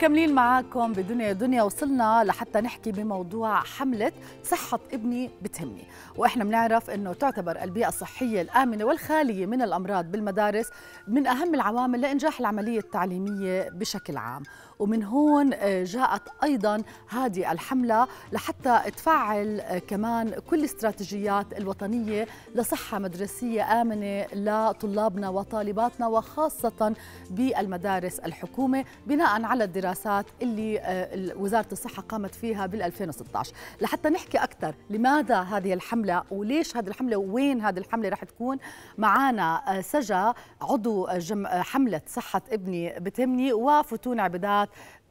مكملين معاكم بدنيا دنيا وصلنا لحتى نحكي بموضوع حملة صحة ابني بتهمني وإحنا بنعرف أنه تعتبر البيئة الصحية الآمنة والخالية من الأمراض بالمدارس من أهم العوامل لإنجاح العملية التعليمية بشكل عام ومن هون آه، جاءت أيضا هذه الحملة لحتى تفعل آه، كمان كل استراتيجيات الوطنية لصحة مدرسية آمنة لطلابنا وطالباتنا وخاصة بالمدارس الحكومة بناء على الدراسة الدراسات اللي آه، وزارة الصحة قامت فيها بال2016 لحتى نحكي أكثر لماذا هذه الحملة وليش هذه الحملة وين هذه الحملة رح تكون معنا آه، سجا عضو آه، حملة صحة ابني بتهمني وفتون عبدات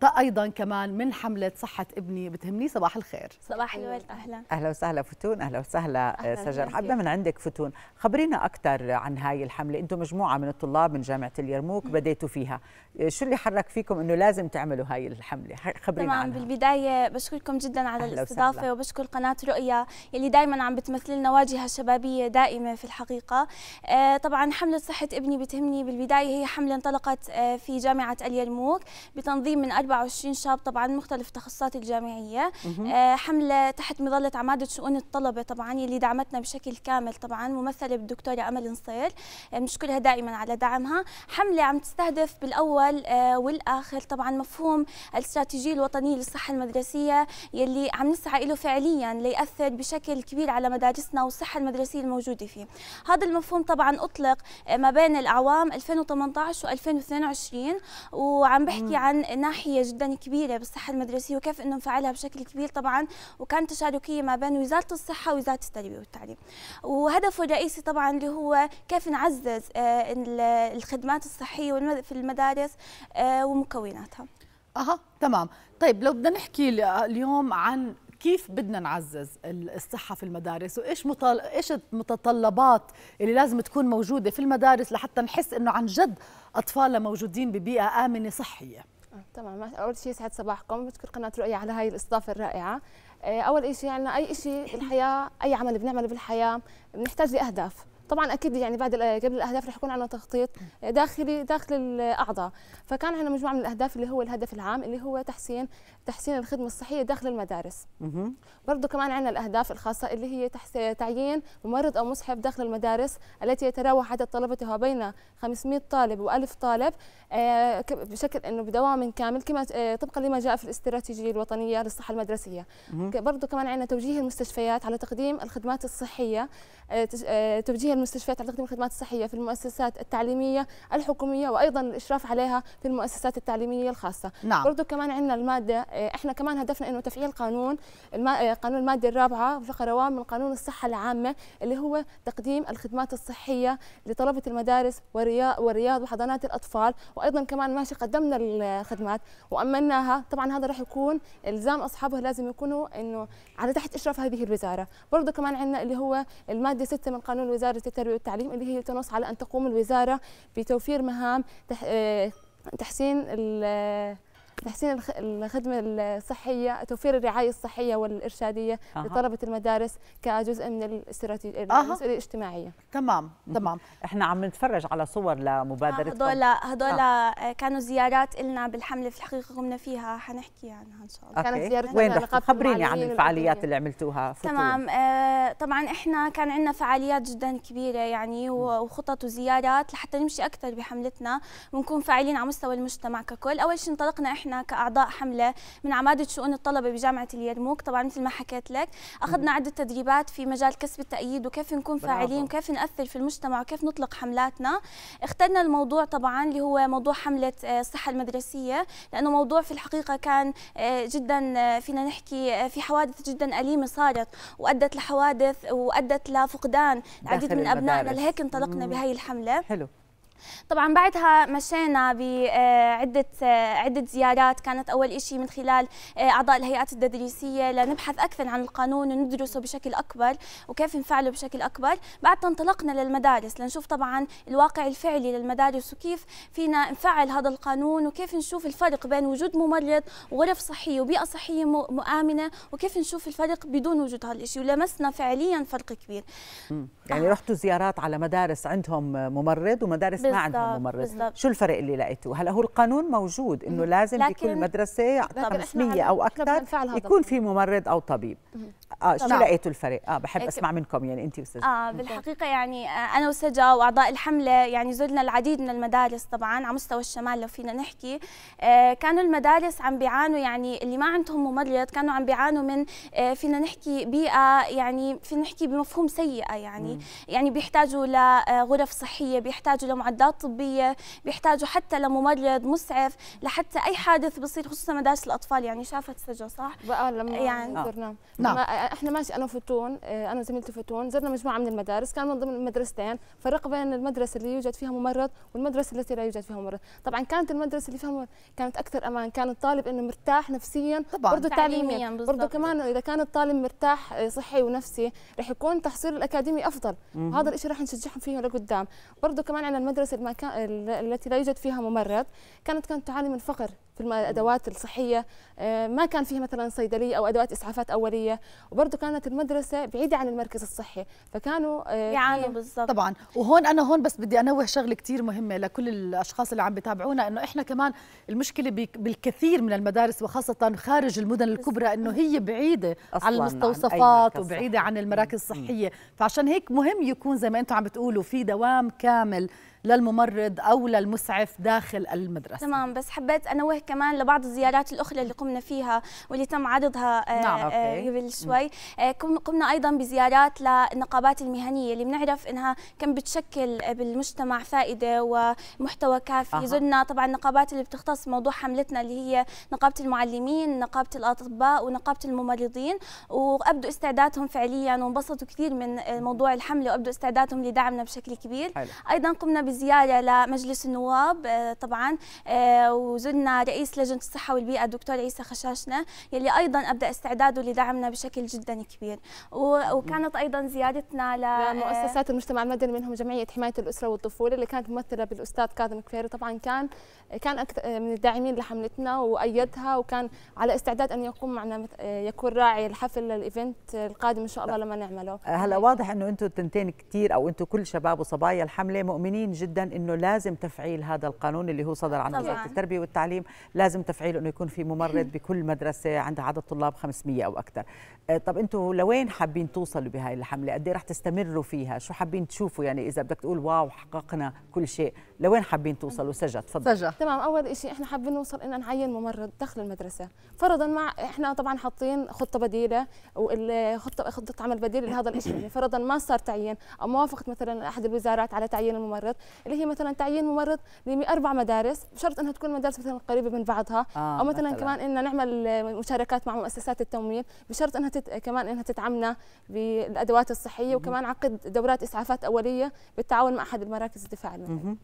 ايضا كمان من حمله صحه ابني بتهمني صباح الخير صباح الورد اهلا اهلا وسهلا فتون اهلا وسهلا أهلا سجر من عندك فتون خبرينا اكثر عن هاي الحمله انتم مجموعه من الطلاب من جامعه اليرموك بديتوا فيها شو اللي حرك فيكم انه لازم تعملوا هاي الحمله خبرينا طبعا عنها. بالبدايه بشكركم جدا على الاستضافه وبشكر قناه رؤيا اللي دائما عم بتمثل لنا واجهه شبابيه دائمه في الحقيقه آه، طبعا حمله صحه ابني بتهمني بالبدايه هي حمله انطلقت آه، في جامعه اليرموك بتنظيم من 24 شاب طبعا مختلف تخصصات الجامعيه آه، حمله تحت مظله عماده شؤون الطلبه طبعا اللي دعمتنا بشكل كامل طبعا ممثله بالدكتوره امل نصير آه، بنشكرها دائما على دعمها حمله عم تستهدف بالاول آه، والاخر طبعا مفهوم الاستراتيجيه الوطنيه للصحه المدرسيه يلي عم نسعى له فعليا ليأثر بشكل كبير على مدارسنا والصحه المدرسيه الموجوده فيه هذا المفهوم طبعا اطلق ما بين الاعوام 2018 و2022 وعم بحكي عن ناحيه جدا كبيره بالصحه المدرسيه وكيف انه نفعلها بشكل كبير طبعا وكان تشاركيه ما بين وزاره الصحه ووزاره التربيه والتعليم وهدفه الرئيسي طبعا اللي هو كيف نعزز آه، الخدمات الصحيه في المدارس آه، ومكوناتها اها تمام طيب لو بدنا نحكي اليوم عن كيف بدنا نعزز الصحه في المدارس وايش مطل... ايش المتطلبات اللي لازم تكون موجوده في المدارس لحتى نحس انه عن جد اطفالنا موجودين ببيئه امنه صحيه تمام اول شيء يسعد صباحكم بشكر قناه رؤيا على هاي الاستضافه الرائعه آه، اول شيء عندنا يعني اي شيء بالحياه اي عمل بنعمله بالحياه بنحتاج لاهداف طبعا اكيد يعني بعد قبل الاهداف رح يكون عندنا تخطيط داخلي داخل الاعضاء فكان عندنا مجموعه من الاهداف اللي هو الهدف العام اللي هو تحسين تحسين الخدمه الصحيه داخل المدارس برضه كمان عندنا الاهداف الخاصه اللي هي تعيين ممرض او مصحف داخل المدارس التي يتراوح عدد طلبتها بين 500 طالب و1000 طالب آه، بشكل انه بدوام كامل كما آه، طبقا لما جاء في الاستراتيجيه الوطنيه للصحه المدرسيه برضه كمان عندنا توجيه المستشفيات على تقديم الخدمات الصحيه آه، توجيه المستشفيات على تقديم الخدمات الصحية في المؤسسات التعليمية الحكومية وأيضا الإشراف عليها في المؤسسات التعليمية الخاصة نعم. برضو كمان عندنا المادة آه، إحنا كمان هدفنا أنه تفعيل قانون آه، قانون المادة الرابعة فقرة واحد من قانون الصحة العامة اللي هو تقديم الخدمات الصحية لطلبة المدارس والرياض وحضانات الأطفال وأيضا كمان ماشي قدمنا الخدمات وأمناها طبعا هذا راح يكون إلزام اصحابه لازم يكونوا أنه على تحت إشراف هذه الوزارة برضو كمان عندنا اللي هو المادة 6 من قانون وزارة التربية والتعليم اللي هي تنص على أن تقوم الوزارة بتوفير مهام آه، تحسين تحسين الخدمه الصحيه توفير الرعايه الصحيه والارشاديه أه. لطلبه المدارس كجزء من الاستراتيجيه أه. الاجتماعيه تمام تمام احنا عم نتفرج على صور لمبادره هذول آه، هذول آه. كانوا زيارات لنا بالحمله في الحقيقه قمنا فيها حنحكي عنها ان شاء الله كانت زيارتنا وين رح خبريني عن الفعاليات اللي عملتوها فطول. تمام آه طبعا احنا كان عندنا فعاليات جدا كبيره يعني وخطط وزيارات لحتى نمشي اكثر بحملتنا ونكون فاعلين على مستوى المجتمع ككل اول شيء انطلقنا احنا احنا كاعضاء حمله من عماده شؤون الطلبه بجامعه اليرموك طبعا مثل ما حكيت لك اخذنا عده تدريبات في مجال كسب التاييد وكيف نكون فاعلين وكيف ناثر في المجتمع وكيف نطلق حملاتنا اخترنا الموضوع طبعا اللي هو موضوع حمله آه، الصحه المدرسيه لانه موضوع في الحقيقه كان آه، جدا آه، فينا نحكي في حوادث جدا اليمه صارت وادت لحوادث وادت لفقدان العديد من ابنائنا لهيك انطلقنا بهي الحمله حلو طبعا بعدها مشينا بعدة آه، عدة زيارات كانت أول شيء من خلال آه، أعضاء الهيئات التدريسية لنبحث أكثر عن القانون وندرسه بشكل أكبر وكيف نفعله بشكل أكبر بعدها انطلقنا للمدارس لنشوف طبعا الواقع الفعلي للمدارس وكيف فينا نفعل هذا القانون وكيف نشوف الفرق بين وجود ممرض وغرف صحية وبيئة صحية مؤمنة وكيف نشوف الفرق بدون وجود هذا الشيء ولمسنا فعليا فرق كبير يعني رحتوا زيارات على مدارس عندهم ممرض ومدارس ما عندهم ممرض شو الفرق اللي لقيتوه هلا هو القانون موجود انه لازم بكل مدرسه 500 او اكثر يكون في ممرض او طبيب اه شو نعم. لقيتوا الفرق اه بحب اسمع منكم يعني انت استاذ اه بالحقيقه يعني آه، انا وسجا واعضاء الحمله يعني زرنا العديد من المدارس طبعا على مستوى الشمال لو فينا نحكي آه، كانوا المدارس عم بيعانوا يعني اللي ما عندهم ممرض كانوا عم بيعانوا من آه، فينا نحكي بيئه يعني فينا نحكي بمفهوم سيئه يعني يعني بيحتاجوا لغرف صحيه بيحتاجوا لمعدات معدات طبيه بيحتاجوا حتى لممرض مسعف لحتى اي حادث بصير خصوصا مدارس الاطفال يعني شافت سجى صح بقى لما يعني نعم. نعم. زرنا نعم. احنا ماشي انا فتون آه، انا وزميلتي فتون زرنا مجموعه من المدارس كان من ضمن المدرستين فرق بين المدرسه اللي يوجد فيها ممرض والمدرسه التي لا يوجد فيها ممرض طبعا كانت المدرسه اللي فيها ممرض كانت اكثر امان كان الطالب انه مرتاح نفسيا برضه تعليميا برضه كمان اذا كان الطالب مرتاح آه، صحي ونفسي رح يكون تحصيل الاكاديمي افضل وهذا الشيء رح نشجعهم فيه لقدام برضه كمان عندنا المدرسه الأساس المكان التي لا يوجد فيها ممرض كانت كانت تعاني من فقر في الأدوات الصحية آه، ما كان فيها مثلا صيدلية أو أدوات إسعافات أولية وبرضه كانت المدرسة بعيدة عن المركز الصحي فكانوا آه، يعانوا بالضبط طبعا وهون أنا هون بس بدي أنوه شغلة كثير مهمة لكل الأشخاص اللي عم بتابعونا إنه إحنا كمان المشكلة بالكثير من المدارس وخاصة خارج المدن الكبرى إنه هي بعيدة عن المستوصفات عن وبعيدة عن المراكز الصحية فعشان هيك مهم يكون زي ما أنتم عم بتقولوا في دوام كامل للممرض أو للمسعف داخل المدرسة تمام بس حبيت أنوه كمان لبعض الزيارات الأخرى اللي قمنا فيها واللي تم عرضها آه، نعم، آه، قبل شوي آه، قمنا أيضا بزيارات للنقابات المهنية اللي بنعرف أنها كم بتشكل بالمجتمع فائدة ومحتوى كافي أه. زرنا طبعا النقابات اللي بتختص موضوع حملتنا اللي هي نقابة المعلمين نقابة الأطباء ونقابة الممرضين وأبدوا استعدادهم فعليا وانبسطوا كثير من موضوع الحملة وأبدوا استعدادهم لدعمنا بشكل كبير حلو. أيضا قمنا بزياره لمجلس النواب آه، طبعا آه، وزرنا رئيس لجنه الصحه والبيئه الدكتور عيسى خشاشنا يلي ايضا ابدا استعداده لدعمنا بشكل جدا كبير وكانت ايضا زيارتنا لمؤسسات المجتمع المدني منهم جمعيه حمايه الاسره والطفوله اللي كانت ممثله بالاستاذ كاظم كفيري طبعا كان كان من الداعمين لحملتنا وايدها وكان على استعداد ان يقوم معنا آه، يكون راعي الحفل الايفنت القادم ان شاء الله لما نعمله هلا واضح انه انتم التنتين كثير او انتم كل شباب وصبايا الحمله مؤمنين جدا انه لازم تفعيل هذا القانون اللي هو صدر عن وزاره التربيه والتعليم لازم تفعيل انه يكون في ممرض بكل مدرسه عندها عدد طلاب 500 او اكثر آه، طب انتم لوين حابين توصلوا بهاي الحمله قد ايه رح تستمروا فيها شو حابين تشوفوا يعني اذا بدك تقول واو حققنا كل شيء لوين حابين توصلوا سجى تفضل سجى تمام اول شيء احنا حابين نوصل ان نعين ممرض داخل المدرسه فرضا مع احنا طبعا حاطين خطه بديله والخطه خطه عمل بديل لهذا الشيء يعني فرضا ما صار تعيين او ما وافقت مثلا احد الوزارات على تعيين الممرض اللي هي مثلا تعيين ممرض لاربع مدارس بشرط انها تكون مدارس مثلا قريبه من بعضها آه او مثلا, مثلاً. كمان ان نعمل مشاركات مع مؤسسات التمويل بشرط انها تت... كمان انها تدعمنا بالادوات الصحيه وكمان عقد دورات اسعافات اوليه بالتعاون مع احد المراكز الدفاع المدني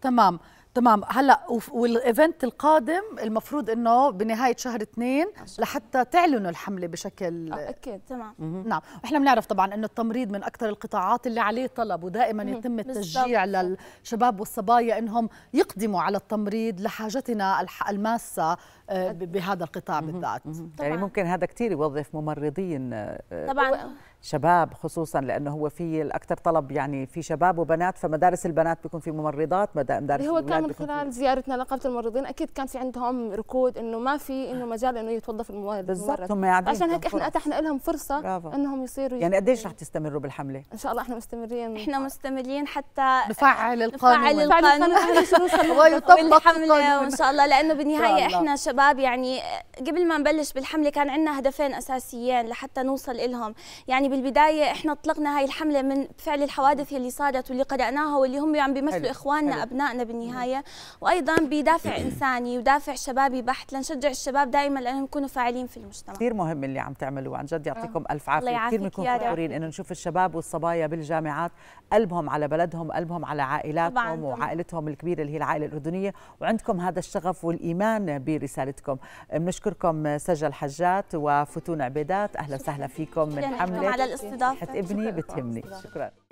تمام تمام هلا والايفنت القادم المفروض انه بنهايه شهر اثنين لحتى تعلنوا الحمله بشكل آه، اكيد تمام نعم احنا بنعرف طبعا انه التمريض من اكثر القطاعات اللي عليه طلب ودائما يتم التشجيع للشباب والصبايا انهم يقدموا على التمريض لحاجتنا الماسه آه، بهذا القطاع بالذات يعني ممكن هذا كثير يوظف ممرضين آه، طبعا شباب خصوصا لانه هو في الاكثر طلب يعني في شباب وبنات فمدارس البنات بيكون في ممرضات مدارس هو كان من خلال زيارتنا لقبه الممرضين اكيد كان في عندهم ركود انه ما في انه مجال انه يتوظف الممرض بالضبط هم عشان هيك احنا اتحنا لهم فرصه برافو. انهم يصيروا يعني قديش رح تستمروا بالحمله؟ ان شاء الله احنا مستمرين احنا مستمرين حتى نفعل القانون نفعل القانون الحمله وان شاء الله لانه بالنهايه احنا شباب يعني قبل ما نبلش بالحمله كان عندنا هدفين اساسيين لحتى نوصل لهم يعني بالبدايه احنا اطلقنا هاي الحمله من فعل الحوادث اللي صارت واللي قرأناها واللي هم عم يعني بيمثلوا اخواننا ابنائنا بالنهايه الحياه وايضا بدافع انساني ودافع شبابي بحت لنشجع الشباب دائما لانهم يكونوا فاعلين في المجتمع كثير مهم اللي عم تعملوه عن جد يعطيكم الف عافيه كثير بنكون فخورين انه نشوف الشباب والصبايا بالجامعات قلبهم على بلدهم قلبهم على عائلاتهم وعائلتهم الكبيره اللي هي العائله الاردنيه وعندكم هذا الشغف والايمان برسالتكم بنشكركم سجل حجات وفتون عبيدات اهلا وسهلا فيكم من حمله على الاستضافه ابني بتهمني شكرا.